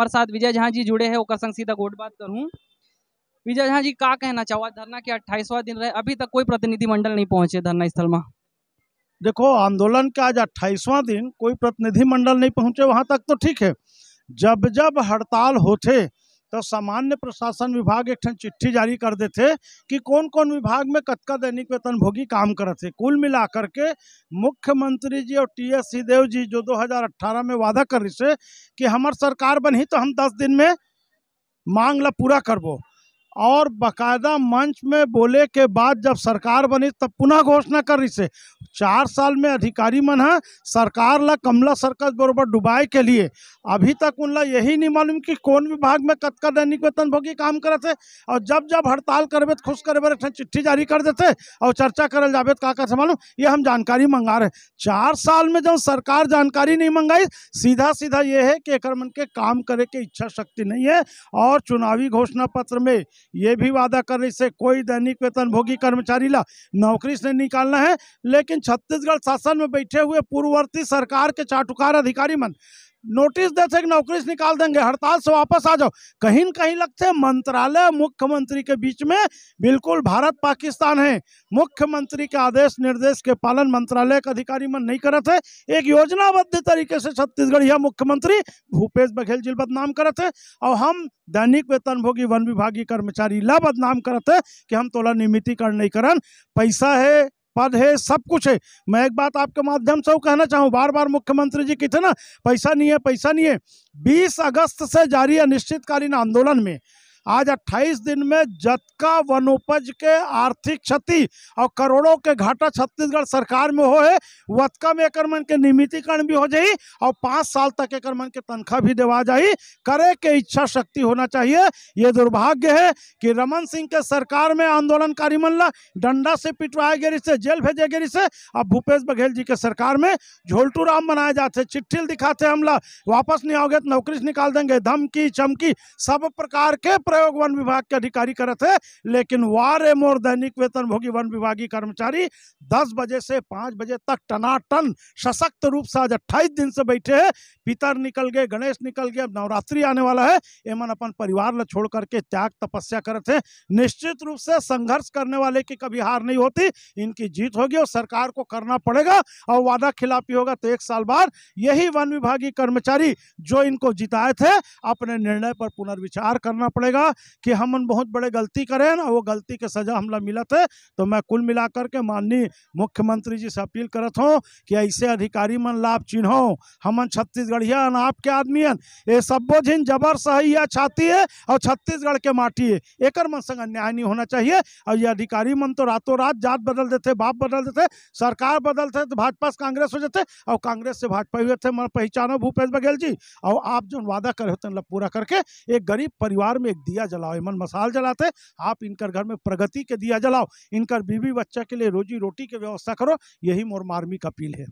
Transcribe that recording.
हमारे साथ विजय झा जी जुड़े हैं संग सीधा गोट बात करूँ विजय झा जी का कहना चाहो धरना के अट्ठाईसवा दिन रहे अभी तक कोई प्रतिनिधिमंडल नहीं पहुंचे धरना स्थल में देखो आंदोलन का आज अट्ठाईसवां दिन कोई प्रतिनिधिमंडल नहीं पहुंचे वहां तक तो ठीक है जब जब हड़ताल होते तो सामान्य प्रशासन विभाग एक ठन चिट्ठी जारी कर थे कि कौन कौन विभाग में कतका दैनिक वेतन भोगी काम करते थे कुल मिला के मुख्यमंत्री जी और टी एस सिंहदेव जी जो 2018 में वादा कर थे कि हमार सरकार बनी तो हम 10 दिन में मांग ला पूरा करबो और बकायदा मंच में बोले के बाद जब सरकार बनी तब पुनः घोषणा कर रही से चार साल में अधिकारी मन है सरकार ला कमला सरकस बरबर डुबाए के लिए अभी तक उनला यही नहीं मालूम कि कौन विभाग में कतका दैनिक वेतन भोगी काम करे थे और जब जब हड़ताल करबे तो खुश करबे चिट्ठी जारी कर देते और चर्चा करल जाबे तो का कर मालूम ये हम जानकारी मंगा रहे चार साल में जब सरकार जानकारी नहीं मंगाई सीधा सीधा ये है कि एक मन के काम करे के इच्छा शक्ति नहीं है और चुनावी घोषणा पत्र में ये भी वादा कर रही से कोई दैनिक वेतनभोगी कर्मचारी ला नौकरी से निकालना है लेकिन छत्तीसगढ़ शासन में बैठे हुए पूर्ववर्ती सरकार के चाटुकार अधिकारी मन नोटिस देते कि नौकरी से निकाल देंगे हड़ताल से वापस आ जाओ कहीं न कहीं लगते मंत्रालय मुख्यमंत्री के बीच में बिल्कुल भारत पाकिस्तान है मुख्यमंत्री के आदेश निर्देश के पालन मंत्रालय के अधिकारी मन नहीं करते एक योजनाबद्ध तरीके से छत्तीसगढ़ यह मुख्यमंत्री भूपेश बघेल जी बदनाम करते थे और हम दैनिक वेतनभोगी वन विभागीय कर्मचारी ला बदनाम करते थे कि हम तोला नियमितीकरण नहीं करन पैसा है पद है सब कुछ है मैं एक बात आपके माध्यम से कहना चाहूँ बार बार मुख्यमंत्री जी कहते ना पैसा नहीं है पैसा नहीं है बीस अगस्त से जारी अनिश्चितकालीन आंदोलन में आज 28 दिन में जतका वनोपज के आर्थिक क्षति और करोड़ों के घाटा छत्तीसगढ़ सरकार में हो है वतका में एकर मन के नियमितीकरण भी हो जाए और पाँच साल तक एकर मन के तनख्वाह भी देवा जाए करे के इच्छा शक्ति होना चाहिए ये दुर्भाग्य है कि रमन सिंह के सरकार में आंदोलनकारी मन ला डंडा से पिटवाए गए से जेल भेजे गए से अब भूपेश बघेल जी के सरकार में झोलटू राम बनाए जाते चिट्ठी दिखाते हमला वापस नहीं आओगे तो नौकरी निकाल देंगे धमकी चमकी सब प्रकार के प्रयोग वन विभाग के अधिकारी करे थे लेकिन वारे मोर दैनिक वेतन भोगी वन विभागीय कर्मचारी 10 बजे से 5 बजे तक टनाटन सशक्त रूप से आज अट्ठाईस दिन से बैठे हैं पितर निकल गए गणेश निकल गए अब नवरात्रि आने वाला है एमन अपन परिवार ल छोड़ करके त्याग तपस्या करे थे निश्चित रूप से संघर्ष करने वाले की कभी हार नहीं होती इनकी जीत होगी और सरकार को करना पड़ेगा और वादा खिलाफी होगा तो एक साल बाद यही वन विभागीय कर्मचारी जो इनको जिताए थे अपने निर्णय पर पुनर्विचार करना पड़ेगा लगा कि हम बहुत बड़े गलती करें ना वो गलती के सजा हमला मिलत है तो मैं कुल मिलाकर के माननीय मुख्यमंत्री जी से अपील करत हूँ कि ऐसे अधिकारी मन लाभ चिन्हो हमन छत्तीसगढ़िया आपके आदमी ये सब्बो झिन जबर सही है छाती है और छत्तीसगढ़ के माटी है एक मन संग अन्याय नहीं होना चाहिए और ये अधिकारी मन तो रातों रात जात बदल देते बाप बदल देते सरकार बदलते तो भाजपा से कांग्रेस हो जाते और कांग्रेस से भाजपा हुए थे मैं पहचानो भूपेश बघेल जी और आप जो वादा करे होते मतलब पूरा करके एक गरीब परिवार में एक दिया जलाओ इमन मसाल जलाते आप इनकर घर में प्रगति के दिया जलाओ इनकर बीवी बच्चा के लिए रोजी रोटी की व्यवस्था करो यही मोर मार्मिक अपील है